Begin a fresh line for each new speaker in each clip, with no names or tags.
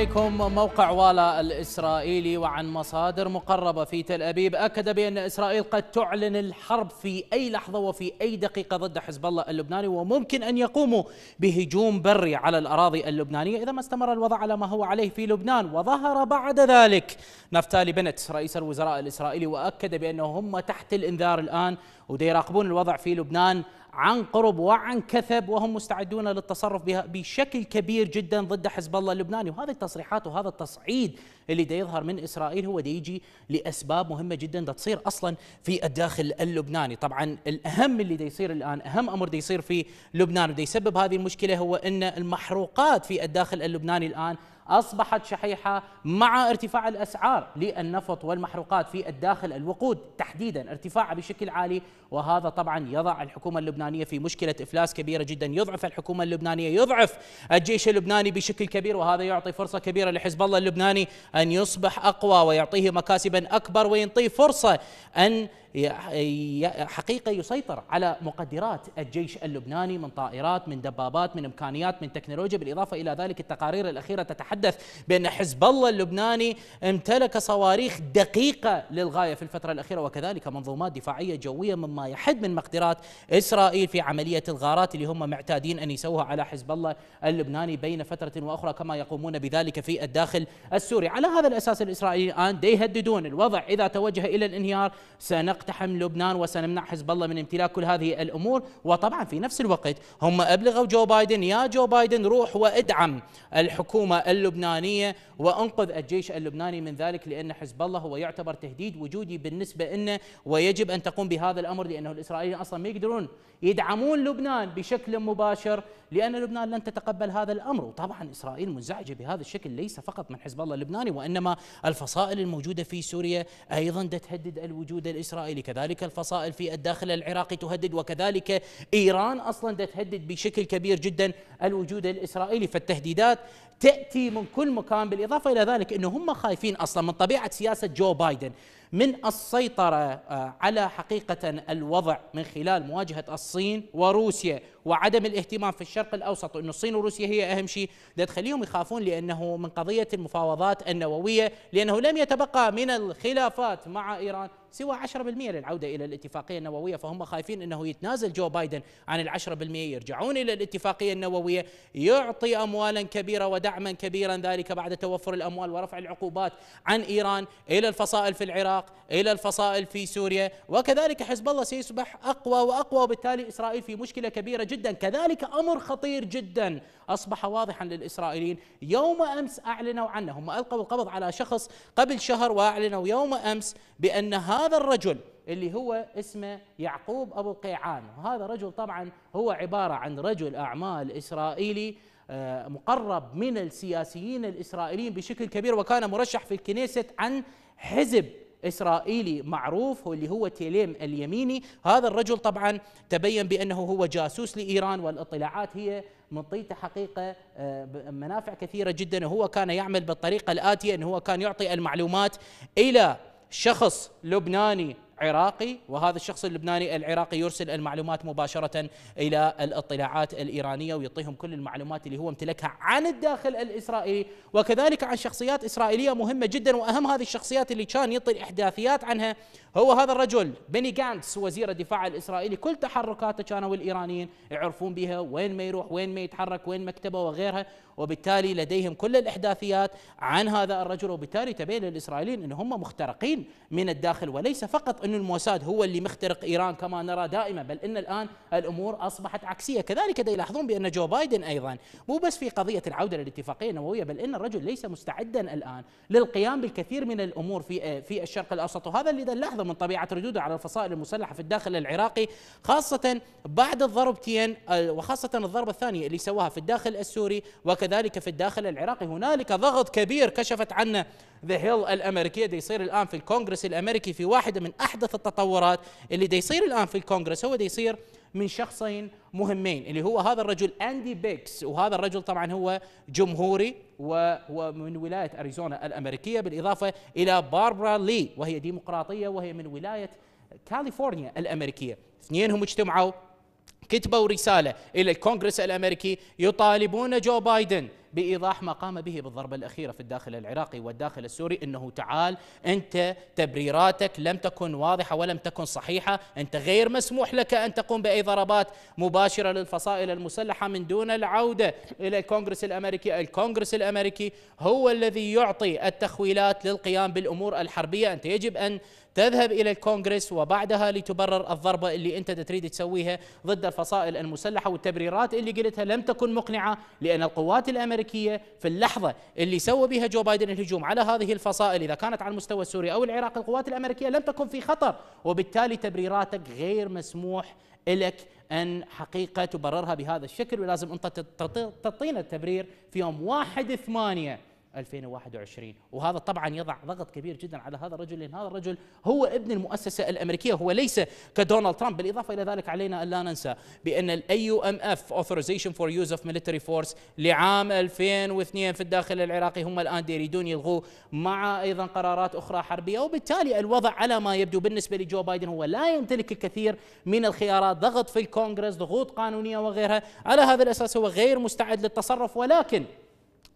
إليكم موقع والا الإسرائيلي وعن مصادر مقربة في تل أبيب أكد بأن إسرائيل قد تعلن الحرب في أي لحظة وفي أي دقيقة ضد حزب الله اللبناني وممكن أن يقوموا بهجوم بري على الأراضي اللبنانية إذا ما استمر الوضع على ما هو عليه في لبنان وظهر بعد ذلك نفتالي بنت رئيس الوزراء الإسرائيلي وأكد بأنه هم تحت الإنذار الآن وده يراقبون الوضع في لبنان عن قرب وعن كثب وهم مستعدون للتصرف بها بشكل كبير جدا ضد حزب الله اللبناني وهذه التصريحات وهذا التصعيد اللي دا يظهر من اسرائيل هو دا يجي لاسباب مهمه جدا دا تصير اصلا في الداخل اللبناني طبعا الاهم اللي دا يصير الان اهم امر دا يصير في لبنان ودا يسبب هذه المشكله هو ان المحروقات في الداخل اللبناني الان أصبحت شحيحة مع ارتفاع الأسعار للنفط والمحروقات في الداخل الوقود تحديدا ارتفاعها بشكل عالي وهذا طبعا يضع الحكومة اللبنانية في مشكلة إفلاس كبيرة جدا يضعف الحكومة اللبنانية يضعف الجيش اللبناني بشكل كبير وهذا يعطي فرصة كبيرة لحزب الله اللبناني أن يصبح أقوى ويعطيه مكاسبا أكبر وينطيه فرصة أن حقيقة يسيطر على مقدرات الجيش اللبناني من طائرات من دبابات من إمكانيات من تكنولوجيا بالإضافة إلى ذلك التقارير الأخيرة تتحدث بأن حزب الله اللبناني امتلك صواريخ دقيقة للغاية في الفترة الأخيرة وكذلك منظومات دفاعية جوية مما يحد من مقدرات إسرائيل في عملية الغارات اللي هم معتادين أن يسووها على حزب الله اللبناني بين فترة وأخرى كما يقومون بذلك في الداخل السوري على هذا الأساس الإسرائيلي الآن يهددون الوضع إذا توجه إلى الانهيار سنق يقتحم لبنان وسنمنع حزب الله من امتلاك كل هذه الامور وطبعا في نفس الوقت هم ابلغوا جو بايدن يا جو بايدن روح وادعم الحكومه اللبنانيه وانقذ الجيش اللبناني من ذلك لان حزب الله هو يعتبر تهديد وجودي بالنسبه لنا ويجب ان تقوم بهذا الامر لانه الاسرائيليين اصلا ما يقدرون يدعمون لبنان بشكل مباشر لان لبنان لن تتقبل هذا الامر وطبعا اسرائيل منزعجه بهذا الشكل ليس فقط من حزب الله اللبناني وانما الفصائل الموجوده في سوريا ايضا تهدد الوجود الاسرائيلي الفصائل كذلك الفصائل في الداخل العراقي تهدد وكذلك إيران أصلا تهدد بشكل كبير جدا الوجود الإسرائيلي فالتهديدات تاتي من كل مكان بالاضافه الى ذلك انه هم خايفين اصلا من طبيعه سياسه جو بايدن من السيطره آه، على حقيقه الوضع من خلال مواجهه الصين وروسيا وعدم الاهتمام في الشرق الاوسط وان الصين وروسيا هي اهم شيء تخليهم يخافون لانه من قضيه المفاوضات النوويه لانه لم يتبقى من الخلافات مع ايران سوى 10% للعوده الى الاتفاقيه النوويه فهم خايفين انه يتنازل جو بايدن عن ال 10% يرجعون الى الاتفاقيه النوويه يعطي اموالا كبيره ودعم دعما كبيرا ذلك بعد توفر الاموال ورفع العقوبات عن ايران الى الفصائل في العراق الى الفصائل في سوريا وكذلك حزب الله سيصبح اقوى واقوى وبالتالي اسرائيل في مشكله كبيره جدا كذلك امر خطير جدا اصبح واضحا للاسرائيليين يوم امس اعلنوا عنه هم القوا القبض على شخص قبل شهر واعلنوا يوم امس بان هذا الرجل اللي هو اسمه يعقوب أبو القيعان وهذا رجل طبعا هو عبارة عن رجل أعمال إسرائيلي آه، مقرب من السياسيين الإسرائيليين بشكل كبير وكان مرشح في الكنيسة عن حزب اسرائيلي معروف هو اللي هو تيليم اليميني هذا الرجل طبعا تبين بانه هو جاسوس لايران والاطلاعات هي مطيته حقيقه آه، منافع كثيره جدا وهو كان يعمل بالطريقه الاتيه انه هو كان يعطي المعلومات الى شخص لبناني عراقي وهذا الشخص اللبناني العراقي يرسل المعلومات مباشرة إلى الاطلاعات الإيرانية ويعطيهم كل المعلومات اللي هو امتلكها عن الداخل الإسرائيلي وكذلك عن شخصيات إسرائيلية مهمة جدا وأهم هذه الشخصيات اللي كان يعطي إحداثيات عنها هو هذا الرجل بني جانتس وزير الدفاع الإسرائيلي كل تحركاته كانوا الإيرانيين يعرفون بها وين ما يروح وين ما يتحرك وين مكتبه وغيرها وبالتالي لديهم كل الإحداثيات عن هذا الرجل وبالتالي تبين للإسرائيليين أن هم مخترقين من الداخل وليس فقط أن الموساد هو اللي مخترق إيران كما نرى دائما بل أن الآن الأمور أصبحت عكسية كذلك يلاحظون بأن جو بايدن أيضا مو بس في قضية العودة للاتفاقية النووية بل أن الرجل ليس مستعدا الآن للقيام بالكثير من الأمور في في الشرق الأوسط وهذا اللي نلاحظه من طبيعة ردوده على الفصائل المسلحة في الداخل العراقي خاصة بعد الضربتين وخاصة الضربة الثانية اللي سواها في الداخل السوري وكذلك في الداخل العراقي هنالك ضغط كبير كشفت عنه ذا هيل الامريكيه دي يصير الان في الكونغرس الامريكي في واحده من احدث التطورات اللي دي يصير الان في الكونغرس هو دي يصير من شخصين مهمين اللي هو هذا الرجل اندي بيكس وهذا الرجل طبعا هو جمهوري وهو من ولايه اريزونا الامريكيه بالاضافه الى باربرا لي وهي ديمقراطيه وهي من ولايه كاليفورنيا الامريكيه اثنينهم اجتمعوا كتبوا رساله الى الكونغرس الامريكي يطالبون جو بايدن بايضاح ما قام به بالضربه الاخيره في الداخل العراقي والداخل السوري انه تعال انت تبريراتك لم تكن واضحه ولم تكن صحيحه، انت غير مسموح لك ان تقوم باي ضربات مباشره للفصائل المسلحه من دون العوده الى الكونغرس الامريكي، الكونغرس الامريكي هو الذي يعطي التخويلات للقيام بالامور الحربيه، انت يجب ان تذهب الى الكونغرس وبعدها لتبرر الضربه اللي انت تريد تسويها ضد الفصائل المسلحه والتبريرات اللي قلتها لم تكن مقنعه لان القوات الامريكيه الامريكيه في اللحظه اللي سوى بها جو بايدن الهجوم على هذه الفصائل اذا كانت على المستوى السوري او العراق القوات الامريكيه لم تكن في خطر وبالتالي تبريراتك غير مسموح لك ان حقيقه تبررها بهذا الشكل ولازم انت تعطينا التبرير في يوم 1 8 2021 وهذا طبعا يضع ضغط كبير جدا على هذا الرجل لأن هذا الرجل هو ابن المؤسسة الأمريكية هو ليس كدونالد ترامب بالإضافة إلى ذلك علينا أن لا ننسى بأن الاي يو ام اف اوثورايزيشن فور يوز اوف Military فورس لعام 2002 في الداخل العراقي هم الآن يريدون يلغوه مع أيضا قرارات أخرى حربية وبالتالي الوضع على ما يبدو بالنسبة لجو بايدن هو لا يمتلك الكثير من الخيارات ضغط في الكونغرس ضغوط قانونية وغيرها على هذا الأساس هو غير مستعد للتصرف ولكن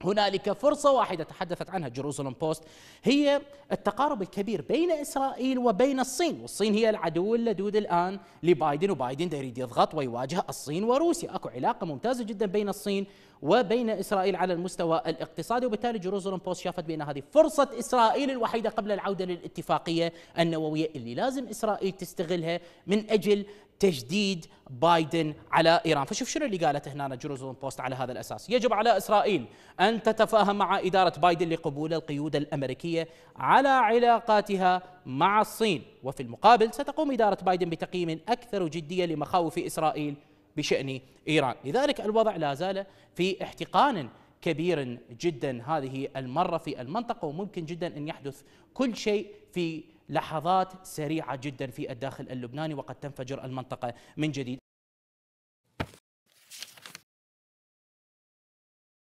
هنالك فرصة واحدة تحدثت عنها جيروزلم بوست هي التقارب الكبير بين إسرائيل وبين الصين والصين هي العدو اللدود الآن لبايدن وبايدن يريد يضغط ويواجه الصين وروسيا أكو علاقة ممتازة جدا بين الصين وبين اسرائيل على المستوى الاقتصادي وبالتالي جيروزالم بوست شافت بان هذه فرصه اسرائيل الوحيده قبل العوده للاتفاقيه النوويه اللي لازم اسرائيل تستغلها من اجل تجديد بايدن على ايران، فشوف شنو اللي قالت هنا جيروزالم بوست على هذا الاساس، يجب على اسرائيل ان تتفاهم مع اداره بايدن لقبول القيود الامريكيه على علاقاتها مع الصين، وفي المقابل ستقوم اداره بايدن بتقييم اكثر جديه لمخاوف اسرائيل بشأن إيران لذلك الوضع لا زال في احتقان كبير جدا هذه المرة في المنطقة وممكن جدا أن يحدث كل شيء في لحظات سريعة جدا في الداخل اللبناني وقد تنفجر المنطقة من جديد